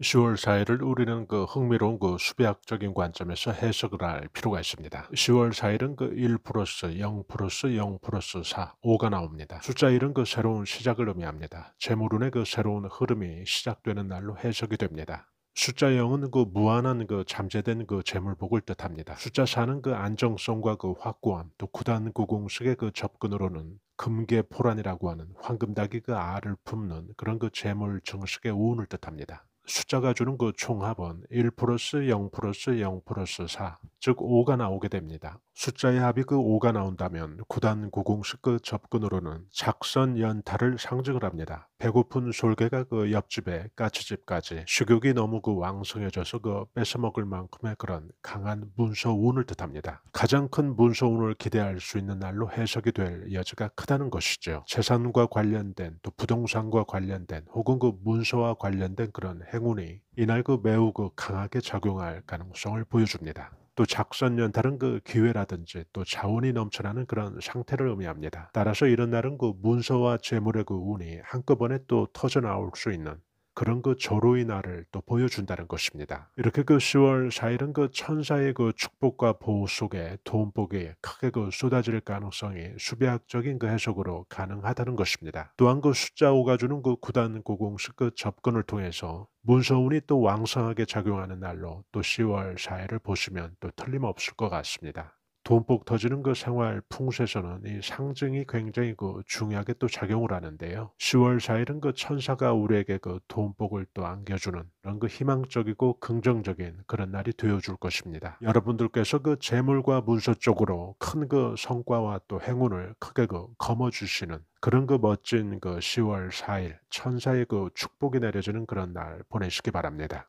10월 4일을 우리는 그 흥미로운 그수비학적인 관점에서 해석을 할 필요가 있습니다. 10월 4일은 그1 플러스 0 플러스 0 플러스 4, 5가 나옵니다. 숫자 1은 그 새로운 시작을 의미합니다. 재물운의 그 새로운 흐름이 시작되는 날로 해석이 됩니다. 숫자 0은 그 무한한 그 잠재된 그 재물복을 뜻합니다. 숫자 4는 그 안정성과 그 확고함, 또 구단 구공식의 그 접근으로는 금계포란이라고 하는 황금닭이 그 알을 품는 그런 그 재물 증식의 운을 뜻합니다. 숫자가 주는 그 총합은 1 플러스 0 플러스 0 플러스 4, 즉 5가 나오게 됩니다. 숫자의 합이 그 5가 나온다면 9단9공식그 접근으로는 작선 연타를 상징을 합니다. 배고픈 솔개가 그 옆집에 까치집까지 식욕이 너무 그 왕성해져서 그 뺏어먹을 만큼의 그런 강한 문서운을 뜻합니다. 가장 큰 문서운을 기대할 수 있는 날로 해석이 될 여지가 크다는 것이죠. 재산과 관련된 또 부동산과 관련된 혹은 그 문서와 관련된 그런 해 행운이 이날 그 매우 그 강하게 작용할 가능성을 보여줍니다. 또 작선년 다른 그 기회라든지 또 자원이 넘쳐나는 그런 상태를 의미합니다. 따라서 이런 날은 그 문서와 재물의 그 운이 한꺼번에 또 터져 나올 수 있는 그런 그 조로의 날을 또 보여준다는 것입니다. 이렇게 그 10월 4일은 그 천사의 그 축복과 보호 속에 돈복이 크게 그 쏟아질 가능성이 수비학적인그 해석으로 가능하다는 것입니다. 또한 그 숫자 5가 주는 그 구단 고공식 그 접근을 통해서 문서운이 또 왕성하게 작용하는 날로 또 10월 4일을 보시면 또 틀림없을 것 같습니다. 돈복 터지는 그 생활 풍수에서는 이 상징이 굉장히 그 중요하게 또 작용을 하는데요. 10월 4일은 그 천사가 우리에게 그 돈복을 또 안겨주는 그런 그 희망적이고 긍정적인 그런 날이 되어줄 것입니다. 여러분들께서 그 재물과 문서 쪽으로 큰 그 성과와 또 행운을 크게 그 거머주시는 그런 그 멋진 그 10월 4일 천사의 그 축복이 내려지는 그런 날 보내시기 바랍니다.